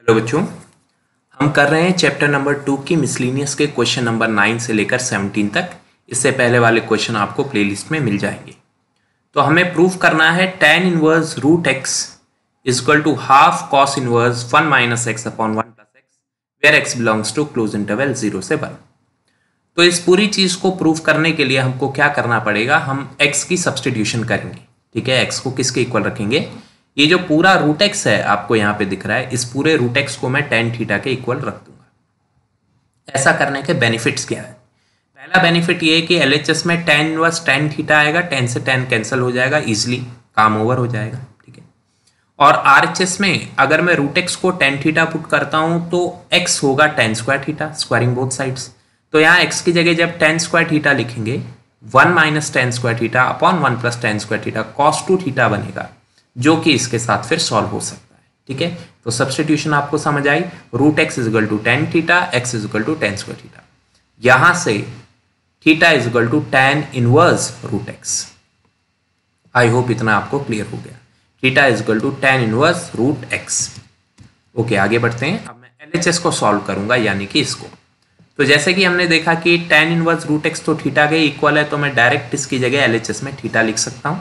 Hello बच्चों हम कर रहे हैं चैप्टर नंबर टू की मिसलिनियस के क्वेश्चन नंबर नाइन से लेकर सेवनटीन तक इससे पहले वाले क्वेश्चन आपको प्लेलिस्ट में मिल जाएंगे तो हमें प्रूफ करना है tan inverse root x equal to half cos inverse one minus x upon one plus x where x belongs to closed interval zero से वन तो इस पूरी चीज़ को प्रूफ करने के लिए हमको क्या करना पड़ेगा हम एक्स की सब्सटीट्यूशन करेंगे ठीक है एक्स को किसके इक्वल रखेंगे ये जो पूरा रूटेक्स है आपको यहां पे दिख रहा है इस पूरे रूटेक्स को मैं टेन थीटा के इक्वल रख दूंगा ऐसा करने के बेनिफिट्स क्या है पहला बेनिफिट ये है कि एल में टेन वर्स टेन थीटा आएगा टेन से टेन कैंसिल हो जाएगा इजिली काम ओवर हो जाएगा ठीक है और आर में अगर मैं रूट को टेन थीटा पुट करता हूँ तो एक्स होगा tan square theta squaring both sides तो यहाँ एक्स की जगह जब टेन स्क्वायर थीटा लिखेंगे one minus tan square theta upon one plus tan square theta cos two theta बनेगा जो कि इसके साथ फिर सॉल्व हो सकता है ठीक है तो सब्सटीट्यूशन आपको समझ आई root x equal to tan theta x equal to tan square theta यहां से theta equal to tan inverse root x I hope इतना आपको क्लियर हो गया theta equal to tan inverse root x okay आगे बढ़ते हैं अब मैं एल को सॉल्व करूंगा यानी कि इसको तो जैसे कि हमने देखा कि टेन इनवर्स रूट एक्स तो थीटा के इक्वल है तो मैं डायरेक्ट इसकी जगह एल में थीटा लिख सकता हूँ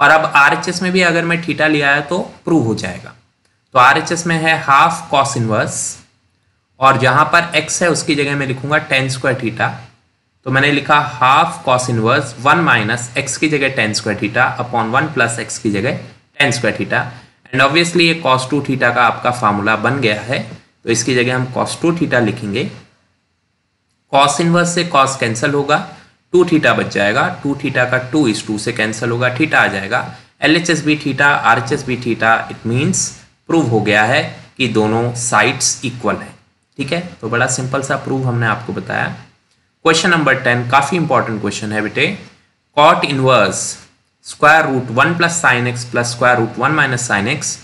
और अब आर में भी अगर मैं थीटा लिया है तो प्रूव हो जाएगा तो आर में है हाफ कॉस इनवर्स और जहां पर एक्स है उसकी जगह मैं लिखूंगा टेन स्क्वायर थीटा तो मैंने लिखा half cos inverse one minus x की जगह tan square theta upon one plus x की जगह tan square theta and obviously ये कॉस टू थीटा का आपका फार्मूला बन गया है तो इसकी जगह हम कॉस टू थीटा लिखेंगे कॉस इनवर्स से कॉस कैंसिल होगा टू थीटा बच जाएगा टू थीटा का टू इस टू से कैंसिल होगा थीटा आ जाएगा L H S be theta R H S be theta it means prove हो गया है कि दोनों साइड्स इक्वल है ठीक है तो बड़ा सिंपल सा प्रूव हमने आपको बताया क्वेश्चन नंबर टेन काफ़ी इंपॉर्टेंट क्वेश्चन है बेटे cot inverse square root one plus sine x plus square root one minus sine x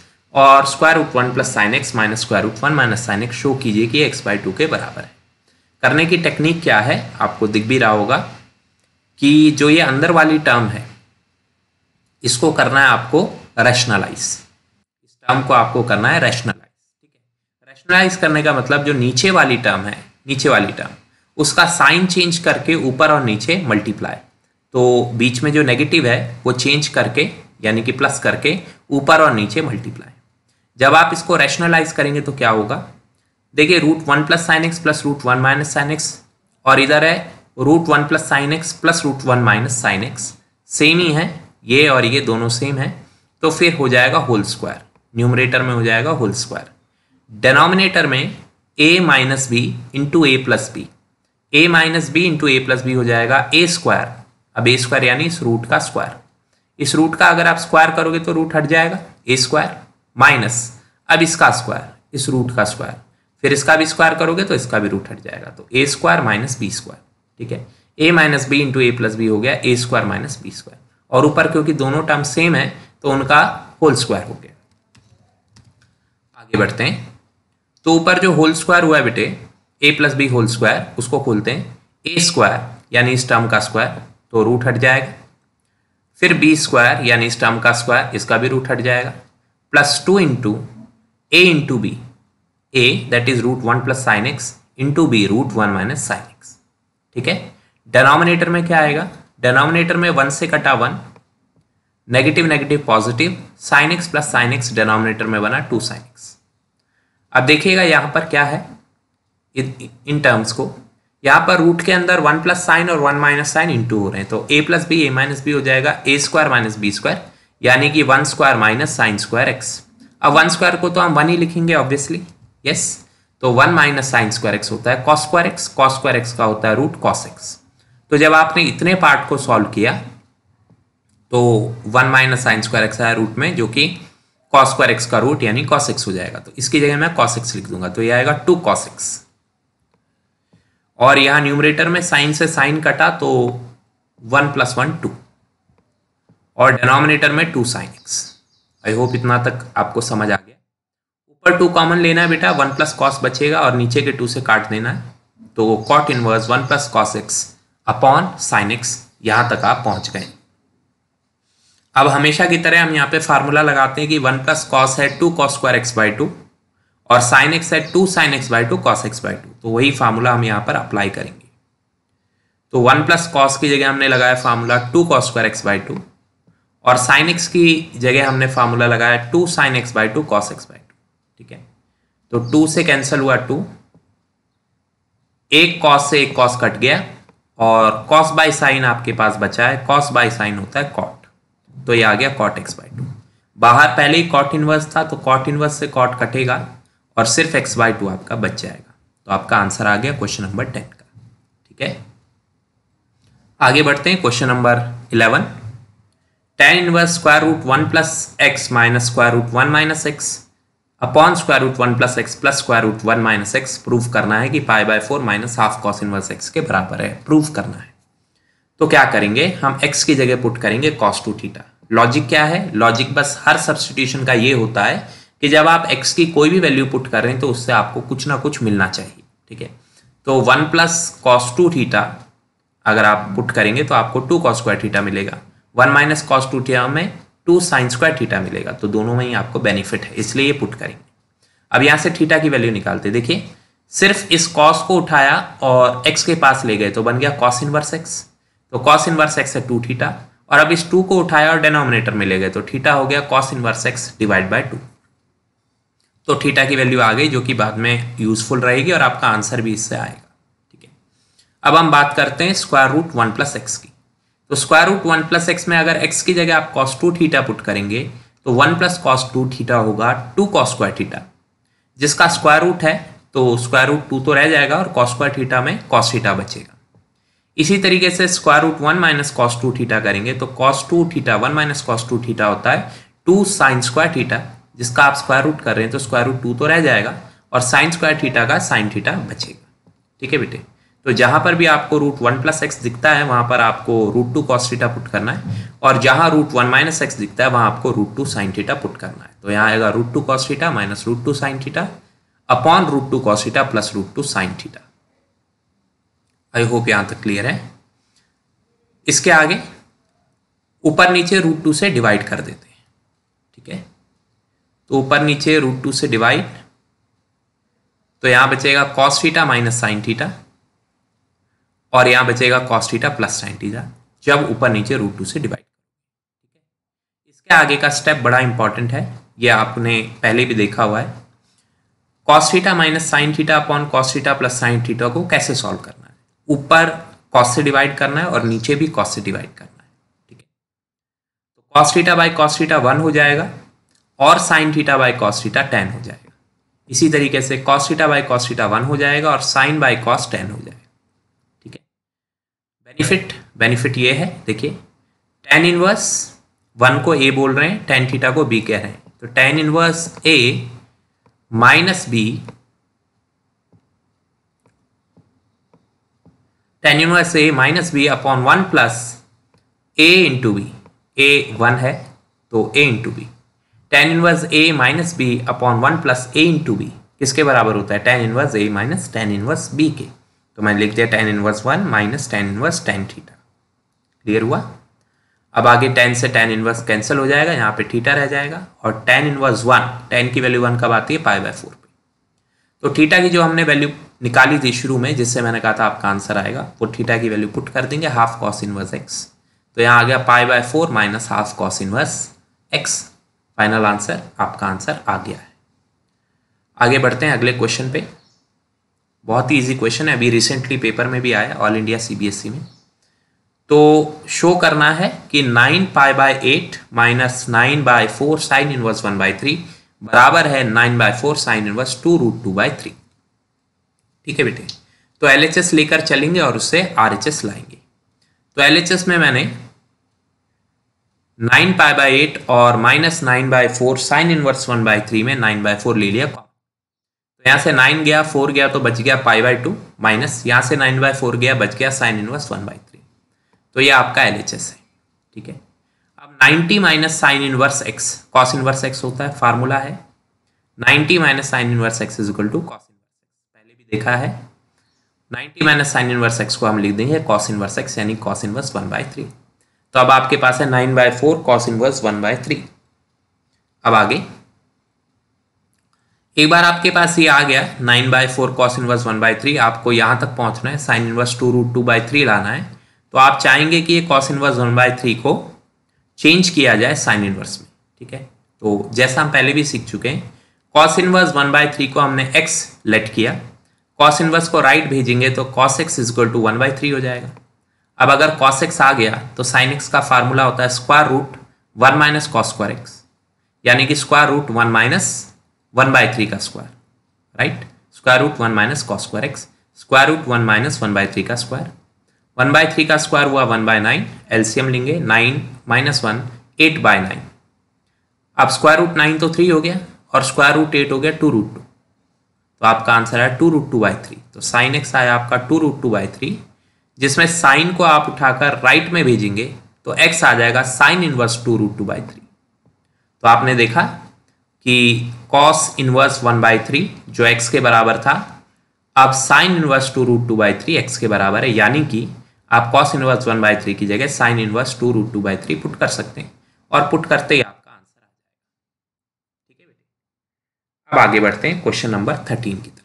और square root one plus sine x minus square root one minus sine x show कीजिए कि x by to के बराबर है करने की technique क्या है आपको दिख भी रहा होगा कि जो ये अंदर वाली टर्म है इसको करना है आपको रैशनलाइज इस टर्म को आपको करना है रैशनलाइज ठीक है रैशनलाइज करने का मतलब जो नीचे वाली टर्म है नीचे वाली टर्म उसका साइन चेंज करके ऊपर और नीचे मल्टीप्लाई तो बीच में जो नेगेटिव है वो चेंज करके यानी कि प्लस करके ऊपर और नीचे मल्टीप्लाई जब आप इसको रैशनलाइज करेंगे तो क्या होगा देखिए root one plus sine x plus root one minus sine x और इधर है root one plus sine x plus root one minus sine x same ही है ये और ये दोनों सेम है तो फिर हो जाएगा होल स्क्वायर न्यूमरेटर में हो जाएगा होल स्क्वायर डेनोमिनेटर में a minus b into a plus b a minus b into a plus b हो जाएगा ए स्क्वायर अब ए स्क्वायर यानी इस रूट का स्क्वायर इस रूट का अगर आप स्क्वायर करोगे तो रूट हट जाएगा ए स्क्वायर माइनस अब इसका स्क्वायर इस रूट का स्क्वायर फिर इसका भी स्क्वायर करोगे तो इसका भी रूट हट जाएगा तो a square minus b square ठीक है a minus b into a plus b हो गया a square minus b square और ऊपर क्योंकि दोनों टर्म सेम है तो उनका होल स्क्वायर हो गया आगे बढ़ते हैं तो ऊपर जो होल स्क्वायर हुआ है बेटे a plus b whole square उसको खोलते हैं ए स्क्वायर यानी इस टर्म का स्क्वायर तो रूट हट जाएगा फिर बी स्क्वायर यानी इस टर्म का स्क्वायर इसका भी रूट हट जाएगा plus two into a into b a that is root one plus sine x into b root one minus sine ठीक है डेनोमिनेटर में क्या आएगा डेनोमिनेटर में वन से कटा one negative negative positive sine x plus sine x denominator में बना टू साइन एक्स अब देखिएगा यहां पर क्या है इन टर्म्स को यहां पर रूट के अंदर वन प्लस साइन और वन माइनस साइन टू हो रहे हैं तो a plus b a minus b हो जाएगा a square minus b square यानी कि one square minus sine square x अब वन स्क्वायर को तो हम वन ही लिखेंगे ऑब्वियसली यस yes? तो one minus sine square x होता है cos square x cos square x का होता है रूट कॉस एक्स तो जब आपने इतने पार्ट को सॉल्व किया तो one minus sine square x आया रूट में जो कि कॉस स्क्वायर एक्स का रूट यानी कॉस एक्स हो जाएगा तो इसकी जगह मैं कॉस एक्स लिख दूंगा तो ये आएगा टू कॉस एक्स और यहां न्यूमरेटर में साइन से साइन कटा तो वन प्लस वन टू और डिनोमिनेटर में two sine x I hope इतना तक आपको समझ आ गया ऊपर टू कॉमन लेना है बेटा वन प्लस कॉस बचेगा और नीचे के टू से काट देना है तो cot inverse one plus cos x upon sine x यहाँ तक आप पहुँच गए अब हमेशा की तरह हम यहाँ पे फार्मूला लगाते हैं कि वन प्लस कॉस है two cos square x by two और साइन एक्स है two sine x by two cos x by two तो वही फार्मूला हम यहाँ पर अप्लाई करेंगे तो वन प्लस कॉस की जगह हमने लगाया formula two cos square x by two और साइन एक्स की जगह हमने फार्मूला लगाया two sine x by two cos x by ठीक है तो टू से कैंसिल हुआ टू एक कॉस से एक कॉस कट गया और कॉस बाय साइन आपके पास बचा है कॉस बाय साइन होता है कॉट तो ये आ गया कॉट एक्स बाय टू बाहर पहले ही कॉट इनवर्स था तो कॉट इनवर्स से कॉट कटेगा और सिर्फ एक्स बाय टू आपका बच जाएगा तो आपका आंसर आ गया क्वेश्चन नंबर टेन का ठीक है आगे बढ़ते हैं question number eleven tan inverse square root one plus x minus square root one minus x upon square root one plus x plus square root one minus x proof करना है कि pi by four minus half cos inverse x के बराबर है proof करना है तो क्या करेंगे हम एक्स की जगह पुट करेंगे कॉस टू थीटा लॉजिक क्या है लॉजिक बस हर सब्सटीट्यूशन का ये होता है कि जब आप एक्स की कोई भी वैल्यू पुट कर रहे हैं तो उससे आपको कुछ ना कुछ मिलना चाहिए ठीक है तो one plus cos two theta अगर आप पुट करेंगे तो आपको टू कॉस स्क्वायर थीटा मिलेगा one minus cos two theta में टू साइन स्क्वायर थीटा मिलेगा तो दोनों में ही आपको बेनिफिट है इसलिए ये पुट करेंगे अब यहाँ से थीटा की वैल्यू निकालते देखिए सिर्फ इस कॉस को उठाया और एक्स के पास ले गए तो बन गया कॉस इनवर्स एक्स तो कॉस इनवर्स एक्स है टू थीटा और अब इस टू को उठाया और डेनोमिनेटर में ले गए तो थीटा हो गया cos inverse x divide by two तो थीटा की वैल्यू आ गई जो कि बाद में यूजफुल रहेगी और आपका आंसर भी इससे आएगा ठीक है अब हम बात करते हैं square root one plus x की तो square root one plus x में अगर एक्स की जगह आप कॉस टू थीटा पुट करेंगे तो one plus cos two theta होगा टू कॉस स्क्वायर थीटा जिसका स्क्वायर रूट है तो स्क्वायर रूट टू तो रह जाएगा और कॉस स्क्वायर थीटा में कॉस थीटा बचेगा इसी तरीके से square root one minus cos two theta करेंगे तो cos two theta one minus cos two theta होता है टू साइन स्क्वायर थीटा जिसका आप स्क्वायर रूट कर रहे हैं तो स्क्वायर रूट टू तो रह जाएगा और साइन स्क्वायर थीटा का साइन थीटा बचेगा ठीक है बेटे तो जहां पर भी आपको रूट वन प्लस एक्स दिखता है वहां पर आपको root two cos theta put करना है और जहां रूट वन माइनस एक्स दिखता है वहां आपको root two sine theta put करना है तो यहाँ आएगा root two cos theta minus root two sine theta upon root two cos theta plus root two sine theta I hope यहां तक क्लियर है इसके आगे ऊपर नीचे रूट टू से डिवाइड कर देते हैं ठीक है तो ऊपर नीचे रूट टू से डिवाइड तो यहां बचेगा cos theta minus sine theta और यहाँ बचेगा कॉस्टीटा प्लस साइन जब ऊपर नीचे रूट टू से डिवाइड करो इसके आगे का स्टेप बड़ा इंपॉर्टेंट है ये आपने पहले भी देखा हुआ है cos theta minus sine theta upon cos theta plus sine theta को कैसे सॉल्व करना है ऊपर कॉस्ट से डिवाइड करना है और नीचे भी कॉस से डिवाइड करना है ठीक है तो कॉस्टीटा बाई कॉस्टीटा वन हो जाएगा और sine theta by cos theta tan हो जाएगा इसी तरीके से कॉस्टीटा बाई कॉस्टीटा वन हो जाएगा और साइन बाई कॉस टेन हो जाएगा बेनिफिट बेनिफिट ये है देखिए टेन इनवर्स वन को ए बोल रहे हैं टेन थीटा को बी कह रहे हैं तो tan inverse a minus b tan inverse a minus b upon one plus a into b a one है तो a into b tan inverse a minus b upon one plus a into b किसके बराबर होता है tan inverse a minus tan inverse b के तो मैंने लिख दिया tan inverse one minus tan inverse tan theta clear हुआ अब आगे टेन से टेन इनवर्स कैंसिल हो जाएगा यहाँ पे थीटा रह जाएगा और टेन इनवर्स वन टेन की वैल्यू वन कब आती है पाई बाय फोर पे तो थीटा की जो हमने वैल्यू निकाली थी शुरू में जिससे मैंने कहा था आपका आंसर आएगा वो थीटा की वैल्यू पुट कर देंगे हाफ कॉस इनवर्स एक्स तो यहाँ आ गया pi by four minus half cos inverse x final answer आपका आंसर आ गया है आगे बढ़ते हैं अगले क्वेश्चन पे बहुत ही इजी क्वेश्चन है अभी रिसेंटली पेपर में भी आया ऑल इंडिया सीबीएसई में तो शो करना है कि nine pi by eight minus nine by four sine inverse one by three बराबर है nine by four sine inverse two root two by three ठीक है बेटे तो एल लेकर चलेंगे और उससे आर लाएंगे तो एल में मैंने नाइन पाए बाय एट और minus nine by four sine inverse one by three में नाइन बाय फोर ले लिया यहाँ से नाइन गया फोर गया तो बच गया पाई बाई टू माइनस यहाँ से नाइन बाई फोर गया बच गया sine inverse one by three तो ये आपका एल एच एस है ठीक है अब ninety minus sine inverse x cos inverse x होता है फार्मूला है ninety minus sine inverse x is equal to cos inverse x पहले भी देखा है ninety minus sine inverse x को हम लिख देंगे कॉस इनवर्स एक्स यानी cos inverse one by three तो अब आपके पास है nine by four cos inverse one by three अब आगे एक बार आपके पास ये आ गया nine by four cos inverse one by three आपको यहाँ तक पहुँचना है sine inverse two root two by three लाना है तो आप चाहेंगे कि ये cos inverse one by three को चेंज किया जाए साइन इनवर्स में ठीक है तो जैसा हम पहले भी सीख चुके हैं cos inverse one by three को हमने एक्स लेट किया कॉस इनवर्स को राइट भेजेंगे तो cos x equal to one by three हो जाएगा अब अगर कॉस एक्स आ गया तो साइन एक्स का फार्मूला होता है square root one minus cos square x यानी कि square root one minus one by three का square right square root one minus cos square x square root one minus one by three का square one by three का square हुआ one by nine LCM लेंगे nine minus one eight by nine अब square root nine तो three हो गया और square root eight हो गया टू रूट टू तो आपका आंसर आया two root two by three तो साइन एक्स आया आपका two root two by three जिसमें साइन को आप उठाकर राइट में भेजेंगे तो एक्स आ जाएगा sine inverse two root two by three तो आपने देखा कि cos inverse one by three जो एक्स के बराबर था अब sine inverse two root two by three x के बराबर है यानी कि आप cos inverse one by three की जगह sine inverse two root two by three put कर सकते हैं और पुट करते ही आपका आंसर आ जाएगा ठीक है बेटा अब आगे बढ़ते हैं क्वेश्चन नंबर थर्टीन की तरफ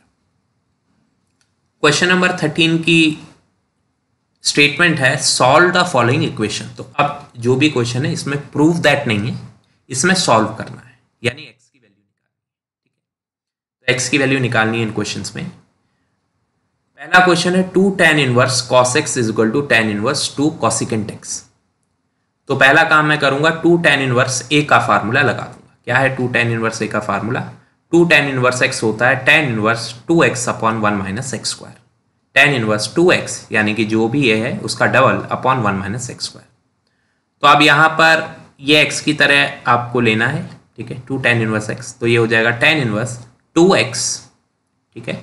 क्वेश्चन नंबर थर्टीन की स्टेटमेंट है सॉल्व द फॉलोइंग इक्वेशन तो अब जो भी क्वेश्चन है इसमें प्रूव दैट नहीं है इसमें सॉल्व करना है यानी तो एक्स की वैल्यू निकालनी है इन क्वेश्चन में पहला क्वेश्चन है two tan inverse cos x is equal to tan inverse two cosecant x तो पहला काम मैं करूंगा टू टेन इनवर्स ए का फार्मूला लगा दूंगा क्या है टू टेन इनवर्स ए का formula two tan inverse x होता है tan inverse two x upon one minus x square tan inverse two x यानी कि जो भी ए है उसका double upon one minus x square तो अब यहाँ पर ये एक्स की तरह आपको लेना है ठीक है टू टेन इनवर्स एक्स तो ये हो जाएगा टेन इनवर्स टू एक्स ठीक है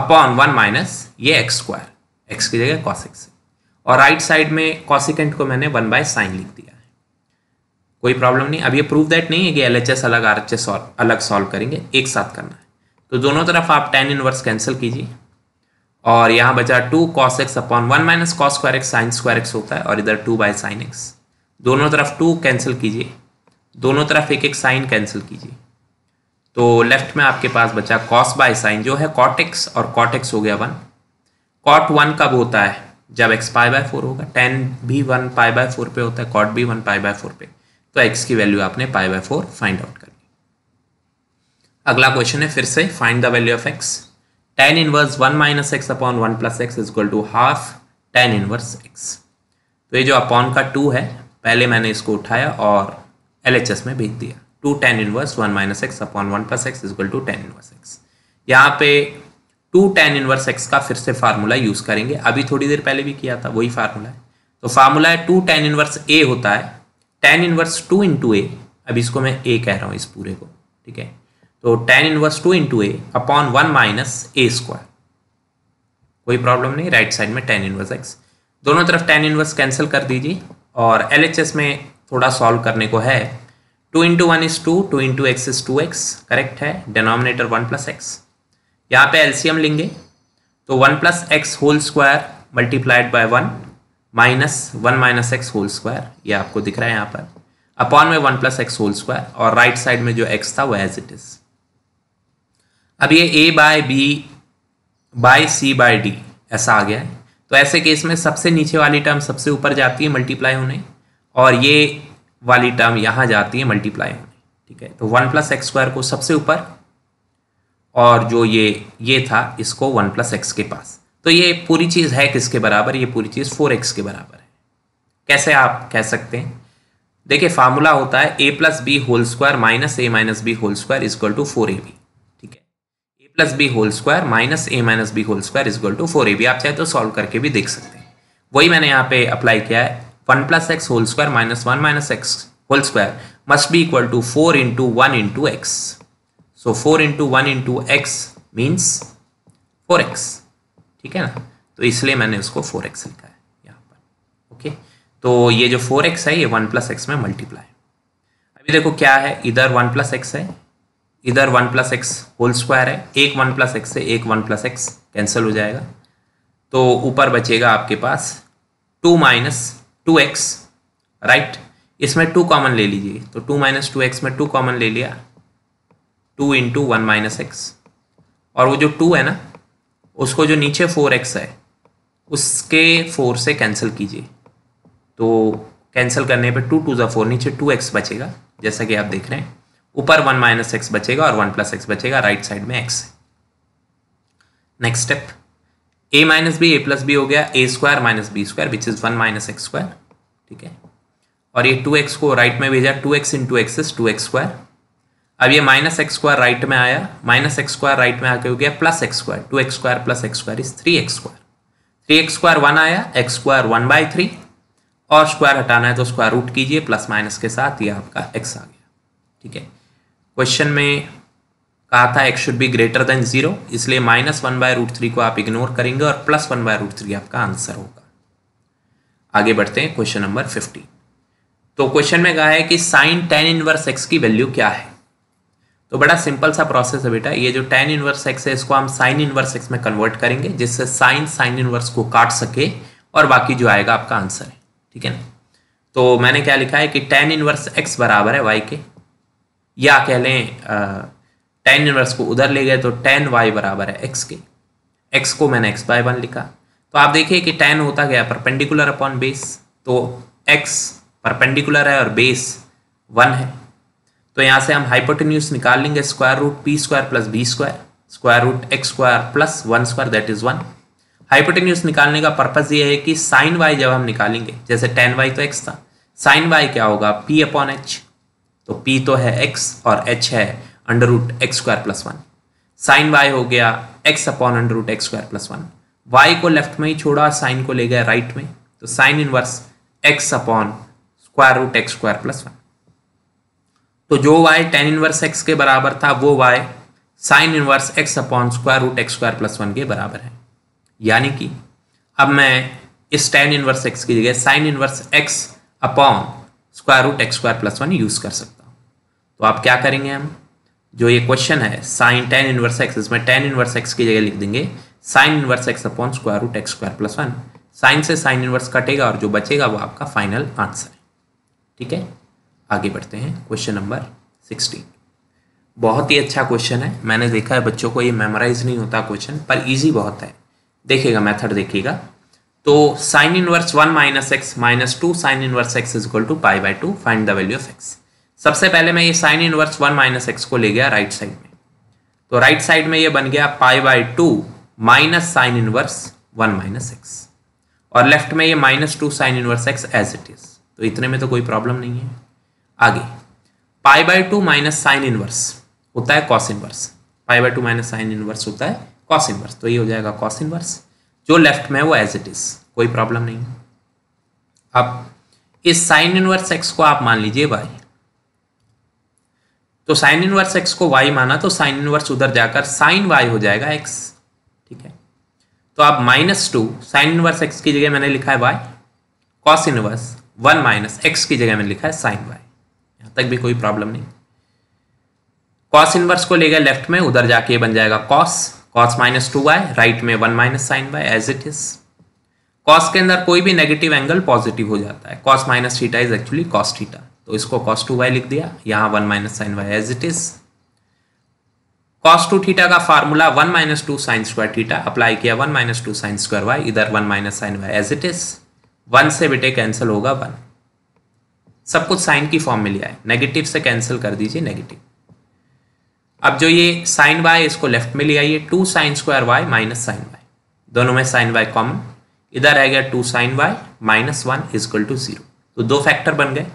अपॉन वन माइनस ये एक्स स्क्वायर एक्स की जगह कॉसिक से और राइट साइड में कॉसिकेंट को मैंने वन बाय साइन लिख दिया है कोई प्रॉब्लम नहीं अब ये प्रूफ दैट नहीं है कि एल एच एस अलग आर एच एस अलग सॉल्व करेंगे एक साथ करना है तो दोनों तरफ आप टेन इनवर्स कैंसिल कीजिए और यहाँ बचा two cos x upon one minus cos square x sine square x होता है और इधर टू बाय साइन एक्स दोनों तरफ टू कैंसिल कीजिए दोनों तरफ एक एक साइन कैंसिल कीजिए तो लेफ्ट में आपके पास बचा कॉस बाय साइन जो है कॉटेक्स और कॉटेक्स हो गया वन कॉट वन कब होता है जब एक्स पाई बाय फोर होगा टेन भी वन पाई बाय फोर पे होता है कॉट भी वन पाई बाय फोर पे तो एक्स की वैल्यू आपने pi by four find out करनी अगला क्वेश्चन है फिर से find the value of x tan inverse one minus x upon one plus x equal to half tan inverse x तो ये जो अपॉन का टू है पहले मैंने इसको उठाया और एल में भेज दिया two tan inverse one minus x upon one plus x is equal to tan inverse x यहाँ पे टू टेन इनवर्स एक्स का फिर से फार्मूला यूज़ करेंगे अभी थोड़ी देर पहले भी किया था वही फार्मूला है तो फार्मूला है टू टेन इनवर्स ए होता है tan inverse two into a अभी इसको मैं ए कह रहा हूँ इस पूरे को ठीक है तो tan inverse two into a upon one minus a square कोई प्रॉब्लम नहीं राइट साइड में टेन इनवर्स एक्स दोनों तरफ टेन इनवर्स कैंसिल कर दीजिए और एल में थोड़ा सॉल्व करने को है two into one is two two into x is two x correct है डिनोमिनेटर वन प्लस एक्स यहाँ पे एलसीएम लेंगे तो one plus x whole square multiplied by one minus one minus x whole square ये आपको दिख रहा है यहाँ पर अपॉन में one plus x whole square और राइट right साइड में जो एक्स था वो एज इट इज अब ये a by b by c by d ऐसा आ गया है तो ऐसे केस में सबसे नीचे वाली टर्म सबसे ऊपर जाती है मल्टीप्लाई होने और ये वाली टर्म यहाँ जाती है मल्टीप्लाई होने ठीक है तो वन प्लस एक्स स्क्वायर को सबसे ऊपर और जो ये ये था इसको वन प्लस एक्स के पास तो ये पूरी चीज़ है किसके बराबर ये पूरी चीज़ फोर एक्स के बराबर है कैसे आप कह सकते हैं देखिए फार्मूला होता है a plus b whole square minus a minus b whole square is equal to four a b ठीक है a plus b whole square minus a minus b whole square is equal to four a b आप चाहे तो solve करके भी देख सकते हैं वही मैंने यहाँ पे अप्लाई किया है one plus x whole square minus one minus x whole square must be equal to four into one into x so four into one into x means four x ठीक है ना तो इसलिए मैंने उसको फोर एक्स लिखा है यहाँ पर ओके तो ये जो फोर एक्स है ये वन प्लस एक्स में मल्टीप्लाई अभी देखो क्या है इधर वन प्लस एक्स है इधर one plus x whole square है एक वन प्लस एक्स से एक वन प्लस एक्स कैंसिल हो जाएगा तो ऊपर बचेगा आपके पास two minus two x right इसमें टू कॉमन ले लीजिए तो टू माइनस टू एक्स में टू कॉमन ले लिया two into one minus x और वो जो टू है ना उसको जो नीचे फोर एक्स है उसके फोर से कैंसिल कीजिए तो कैंसिल करने पे टू टू ज़ा फोर नीचे टू एक्स बचेगा जैसा कि आप देख रहे हैं ऊपर वन माइनस एक्स बचेगा और वन प्लस एक्स बचेगा राइट साइड में x next step a minus b a plus b हो गया a square minus b square which is one minus x square ठीक है और ये टू एक्स को राइट में भेजा two x into x is two x square अब ये माइनस एक्स स्क्वायर राइट में आया माइनस एक्स स्क्वायर राइट में आके हो गया plus x square two x square plus x square is three x square three x square one आया x square one by three और स्क्वायर हटाना है तो स्क्वायर रूट कीजिए प्लस माइनस के साथ ये आपका एक्स आ गया ठीक है क्वेश्चन में कहा था x should be greater than zero इसलिए minus one by root three को आप इग्नोर करेंगे और plus one by root three आपका आंसर होगा आगे बढ़ते हैं क्वेश्चन नंबर फिफ्टी तो क्वेश्चन में कहा है कि साइन टेन इनवर्स एक्स की वैल्यू क्या है तो बड़ा सिंपल सा प्रोसेस है बेटा ये जो टेन इनवर्स एक्स है इसको हम साइन इनवर्स एक्स में कन्वर्ट करेंगे जिससे साइन साइन इनवर्स को काट सके और बाकी जो आएगा आपका आंसर है ठीक है ना तो मैंने क्या लिखा है कि टेन इनवर्स एक्स बराबर है वाई के या कह लें टेन इनवर्स को उधर ले गए तो टेन वाई बराबर है एक्स के एक्स को मैंने एक्स बाय वन लिखा तो आप देखिए कि टेन होता गया परपेंडिकुलर अपॉन बेस तो एक्स परपेंडिकुलर है और बेस वन है तो यहाँ से हम हाइपोटेन्यूस निकाल लेंगे square root p square plus b square square root x square plus one square that is one hypotenuse निकालने का पर्पज ये है कि साइन वाई जब हम निकालेंगे जैसे टेन वाई तो एक्स था साइन वाई क्या होगा पी अपॉन एच तो पी तो है एक्स और एच है under root x square plus one sine y हो गया x upon under root x square plus one y को लेफ्ट में ही छोड़ा साइन को ले गया राइट में तो sine inverse x upon square root x square plus one तो जो वाई टेन इनवर्स एक्स के बराबर था वो y sine inverse x upon square root x square plus one के बराबर है यानी कि अब मैं इस टेन इनवर्स एक्स की जगह sine inverse x upon square root x square plus one use कर सकता हूँ तो आप क्या करेंगे हम जो ये क्वेश्चन है साइन टेन इनवर्स एक्स इसमें टेन इनवर्स एक्स की जगह लिख देंगे sine inverse x upon square root x square plus one sine से साइन इनवर्स कटेगा और जो बचेगा वो आपका फाइनल आंसर है ठीक है आगे बढ़ते हैं क्वेश्चन नंबर सिक्सटीन बहुत ही अच्छा क्वेश्चन है मैंने देखा है बच्चों को ये मेमोराइज नहीं होता क्वेश्चन पर ईजी बहुत है देखिएगा मेथड देखिएगा तो sine inverse one minus x minus two sine inverse x is equal to pi by two find the value of x सबसे पहले मैं ये sine inverse one minus x को ले गया राइट साइड में तो राइट साइड में ये बन गया pi by two minus sine inverse one minus x और लेफ्ट में ये minus two sine inverse x as it is तो इतने में तो कोई प्रॉब्लम नहीं है आगे pi by two minus sine inverse होता है cos inverse pi by two minus sine inverse होता है कॉस इनवर्स तो ये हो जाएगा कॉस इनवर्स जो लेफ्ट में है वो एज इट इज कोई प्रॉब्लम नहीं है अब इस साइन इनवर्स एक्स को आप मान लीजिए बाई तो साइन इनवर्स एक्स को वाई माना तो साइन इनवर्स उधर जाकर साइन वाई हो जाएगा एक्स ठीक है तो आप minus two sine inverse x की जगह मैंने लिखा है y cos inverse one minus x की जगह मैंने लिखा है साइन वाई यहाँ तक भी कोई प्रॉब्लम नहीं कॉस इनवर्स को ले गए लेफ्ट में उधर जाके ये बन जाएगा cos cos minus two y right में one minus sine y as it is cos के अंदर कोई भी नेगेटिव एंगल पॉजिटिव हो जाता है cos minus theta is actually cos theta तो इसको कॉस टू वाई लिख दिया यहाँ one minus sine y as it is cos two theta का formula one minus two sine square theta apply किया one minus two sine square y इधर one minus sine y as it is one से बेटे cancel होगा one सब कुछ sign की form में लिया है नेगेटिव से कैंसिल कर दीजिए नेगेटिव अब जो ये साइन वाई इसको लेफ्ट में ले आइए two sine square y minus sine y दोनों में साइन वाई कॉमन इधर आ गया two sine y minus one is equal to zero तो दो फैक्टर बन गए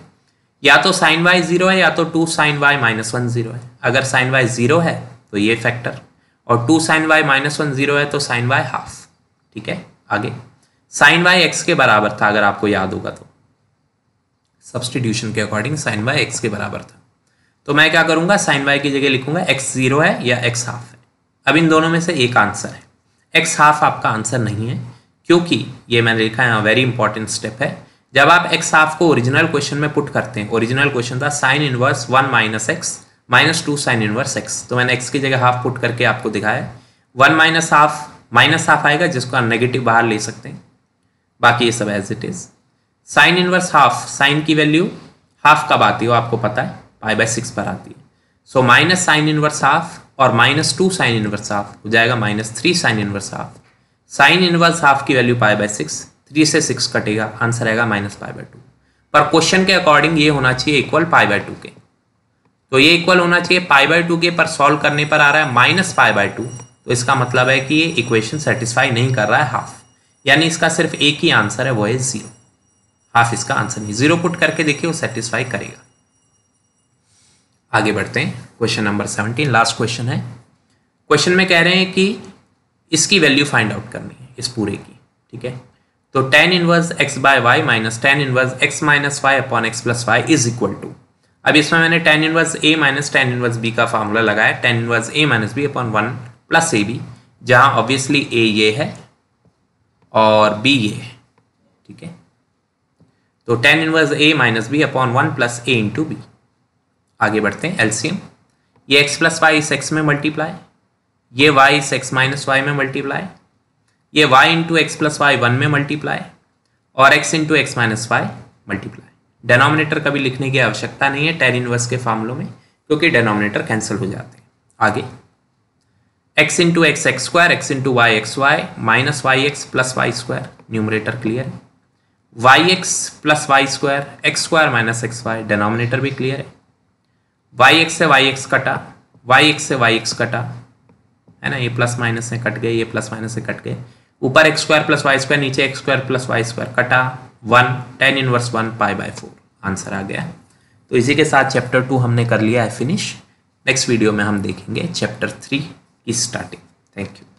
या तो साइन वाई जीरो है या तो two sine y minus one zero है अगर साइन वाई जीरो है तो ये फैक्टर और two sine y minus one zero है तो साइन वाई हाफ ठीक है आगे साइन वाई एक्स के बराबर था अगर आपको याद होगा तो सब्सटीट्यूशन के अकॉर्डिंग साइन वाई एक्स के बराबर था तो मैं क्या करूंगा साइन वाई की जगह लिखूंगा एक्स जीरो है या एक्स हाफ है अब इन दोनों में से एक आंसर है एक्स हाफ आपका आंसर नहीं है क्योंकि ये मैंने लिखा है वेरी इंपॉर्टेंट स्टेप है जब आप एक्स हाफ को ओरिजिनल क्वेश्चन में पुट करते हैं ओरिजिनल क्वेश्चन था sine inverse one minus x minus two sine inverse x तो मैंने एक्स की जगह हाफ पुट करके आपको दिखाया one minus half minus half आएगा जिसको आप नेगेटिव बाहर ले सकते हैं बाकी ये सब as it is sine inverse half sine की वैल्यू हाफ कब आती है आपको पता है पाई बाई सिक्स पर आती है so minus sine inverse half और minus two sine inverse half हो जाएगा minus three sine inverse half sine inverse half की value pi by six three से सिक्स कटेगा आंसर आएगा माइनस फाइव बाई टू पर क्वेश्चन के अकॉर्डिंग ये होना चाहिए इक्वल फाइव बाय टू के तो ये इक्वल होना चाहिए फाइव बाय टू के पर सॉल्व करने पर आ रहा है माइनस फाइव बाय टू तो इसका मतलब है कि ये इक्वेशन सेटिस्फाई नहीं कर रहा है हाफ यानी इसका सिर्फ एक ही आंसर है वो है जीरो हाफ इसका आंसर नहीं जीरो पुट करके देखिए वो सेटिस्फाई करेगा आगे बढ़ते हैं question number seventeen last question है क्वेश्चन में कह रहे हैं कि इसकी वैल्यू फाइंड आउट करनी है इस पूरे की ठीक है तो tan inverse x by y minus tan inverse x minus y upon x plus y is equal to अब इसमें मैंने tan inverse a minus tan inverse b का फार्मूला लगाया tan inverse a minus b upon one plus a b जहां obviously a ये है और b ये है ठीक है तो tan inverse a minus b upon one plus a into b आगे बढ़ते हैं एलसीएम ये x प्लस वाई इस एक्स में मल्टीप्लाई ये y इस एक्स माइनस वाई में मल्टीप्लाई ये y into x plus y one में मल्टीप्लाई और x into x minus y multiply denominator कभी लिखने की आवश्यकता नहीं है टेन इनवर्स के फॉर्मलों में क्योंकि डेनोमिनेटर कैंसिल हो जाते हैं आगे x into x x square x into y x y minus y x plus y square numerator clear है y x plus y square x square minus x y denominator भी clear है y x से y x कटा y x से y x कटा है ना ये प्लस माइनस से कट गए ये प्लस माइनस से कट गए ऊपर x square plus y square नीचे x square plus y square कटा one tan inverse one pi by four answer आ गया तो इसी के साथ चैप्टर टू हमने कर लिया है फिनिश नेक्स्ट वीडियो में हम देखेंगे चैप्टर थ्री की स्टार्टिंग थैंक यू